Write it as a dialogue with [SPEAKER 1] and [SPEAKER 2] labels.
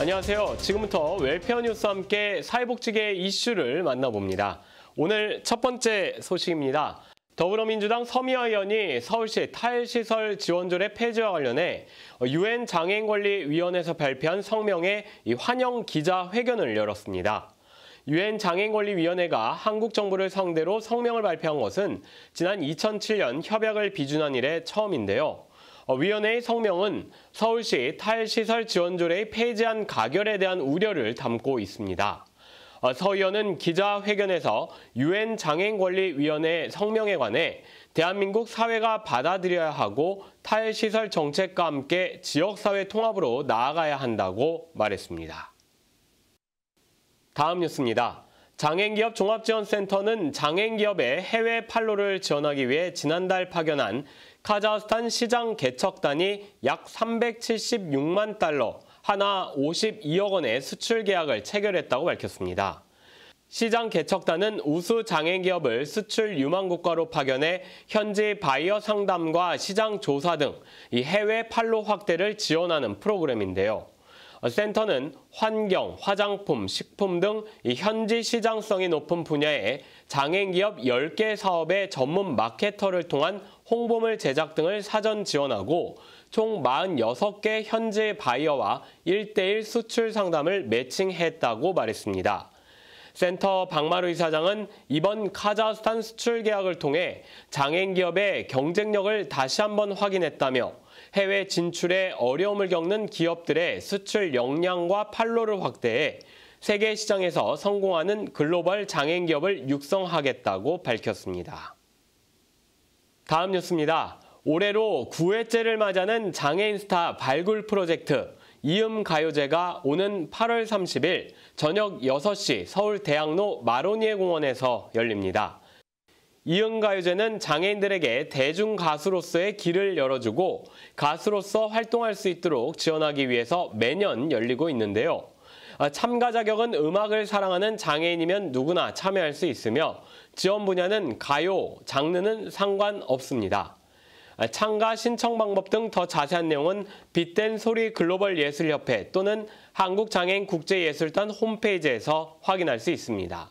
[SPEAKER 1] 안녕하세요. 지금부터 웰페어 뉴스와 함께 사회복지계 이슈를 만나봅니다. 오늘 첫 번째 소식입니다. 더불어민주당 서미아 의원이 서울시 탈시설 지원조례 폐지와 관련해 유엔 장애인권리위원회에서 발표한 성명에 환영 기자회견을 열었습니다. 유엔 장애인권리위원회가 한국 정부를 상대로 성명을 발표한 것은 지난 2007년 협약을 비준한 이래 처음인데요. 어, 위원회의 성명은 서울시 탈시설 지원조례의 폐지한 가결에 대한 우려를 담고 있습니다. 어, 서 의원은 기자회견에서 유엔 장애인권리위원회 성명에 관해 대한민국 사회가 받아들여야 하고 탈시설 정책과 함께 지역사회 통합으로 나아가야 한다고 말했습니다. 다음 뉴스입니다. 장애인기업 종합지원센터는 장애인기업의 해외 판로를 지원하기 위해 지난달 파견한 카자흐스탄 시장 개척단이 약 376만 달러, 하나 52억 원의 수출 계약을 체결했다고 밝혔습니다. 시장 개척단은 우수 장애인기업을 수출 유망국가로 파견해 현지 바이어 상담과 시장 조사 등이 해외 판로 확대를 지원하는 프로그램인데요. 어, 센터는 환경, 화장품, 식품 등 현지 시장성이 높은 분야에 장애인기업 10개 사업의 전문 마케터를 통한 홍보물 제작 등을 사전 지원하고 총 46개 현지 바이어와 1대1 수출 상담을 매칭했다고 말했습니다. 센터 박마루 이사장은 이번 카자흐스탄 수출 계약을 통해 장애인 기업의 경쟁력을 다시 한번 확인했다며 해외 진출에 어려움을 겪는 기업들의 수출 역량과 판로를 확대해 세계 시장에서 성공하는 글로벌 장애인 기업을 육성하겠다고 밝혔습니다. 다음 뉴스입니다. 올해로 9회째를 맞이하는 장애인 스타 발굴 프로젝트 이음 가요제가 오는 8월 30일 저녁 6시 서울 대학로 마로니에 공원에서 열립니다. 이응가요제는 장애인들에게 대중 가수로서의 길을 열어주고 가수로서 활동할 수 있도록 지원하기 위해서 매년 열리고 있는데요. 아, 참가 자격은 음악을 사랑하는 장애인이면 누구나 참여할 수 있으며 지원 분야는 가요, 장르는 상관없습니다. 아, 참가 신청 방법 등 더 자세한 내용은 빛된 소리 글로벌 예술협회 또는 한국장애인 국제예술단 홈페이지에서 확인할 수 있습니다.